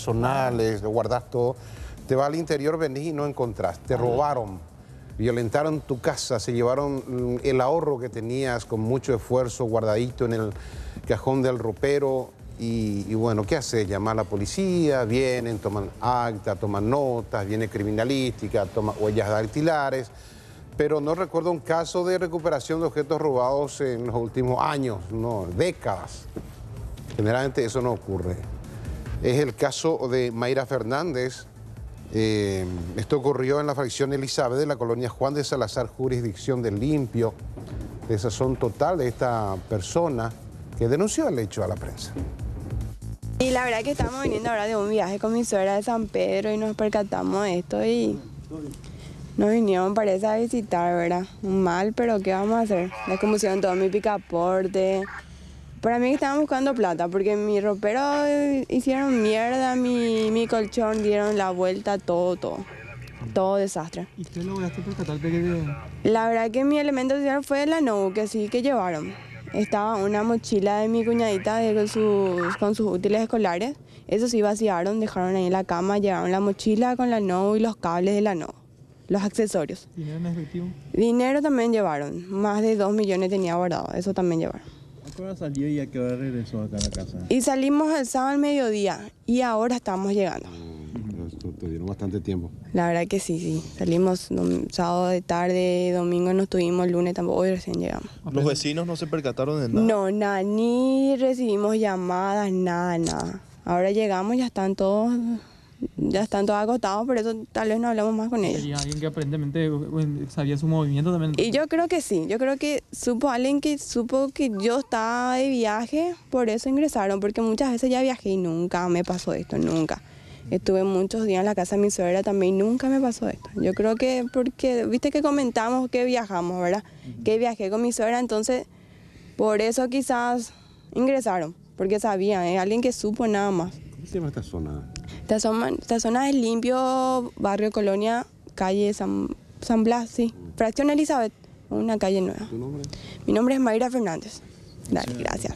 personales, lo guardas todo. Te vas al interior, venís y no encontrás. Te robaron, violentaron tu casa, se llevaron mm, el ahorro que tenías con mucho esfuerzo guardadito en el cajón del ropero. Y, bueno, ¿qué haces? Llamar a la policía, vienen, toman acta, toman notas, viene criminalística, toma huellas dactilares. Pero no recuerdo un caso de recuperación de objetos robados en los últimos años, no, décadas. Generalmente eso no ocurre. Es el caso de Mayra Fernández. Eh, esto ocurrió en la fracción Elizabeth de la colonia Juan de Salazar, jurisdicción del Limpio. Desazón total de esta persona que denunció el hecho a la prensa. Y la verdad que estamos viniendo ahora de un viaje con mi suegra de San Pedro y nos percatamos de esto y nos vinieron, parece, a visitar, ¿verdad? Mal, pero ¿qué vamos a hacer? Descompusieron todo mi picaporte, para mí estaban buscando plata, porque mi ropero hicieron mierda, mi, colchón dieron la vuelta, todo, todo. Todo desastre. ¿Y qué lograste La verdad que mi elemento social fue la no, que sí que llevaron. Estaba una mochila de mi cuñadita con, sus, con sus útiles escolares. Eso sí vaciaron, dejaron ahí en la cama, llevaron la mochila con la no y los cables de la no los accesorios. ¿Dinero en efectivo? Dinero también llevaron. Más de dos millones tenía guardado. Eso también llevaron y a qué hora regresó acá la casa? Y salimos el sábado al mediodía y ahora estamos llegando. Ah, tuvieron bastante tiempo. La verdad que sí, sí. Salimos sábado de tarde, domingo no estuvimos, lunes tampoco, hoy recién llegamos. ¿Los vecinos no se percataron de nada? No, nada, ni recibimos llamadas, nada, nada. Ahora llegamos, ya están todos ya están todos acostados por eso tal vez no hablamos más con ellos. ¿Y alguien que aparentemente sabía su movimiento también. Y yo creo que sí, yo creo que supo alguien que supo que yo estaba de viaje, por eso ingresaron, porque muchas veces ya viajé y nunca me pasó esto, nunca. Estuve muchos días en la casa de mi suegra también nunca me pasó esto. Yo creo que porque, viste que comentamos que viajamos, ¿verdad? Que viajé con mi suegra, entonces por eso quizás ingresaron, porque sabían, es ¿eh? alguien que supo nada más. ¿Cómo se llama esta zona? Esta zona es zona limpio, barrio Colonia, calle San, Blas, sí. Fracción Elizabeth, una calle nueva. Mi nombre es Mayra Fernández. Dale, gracias.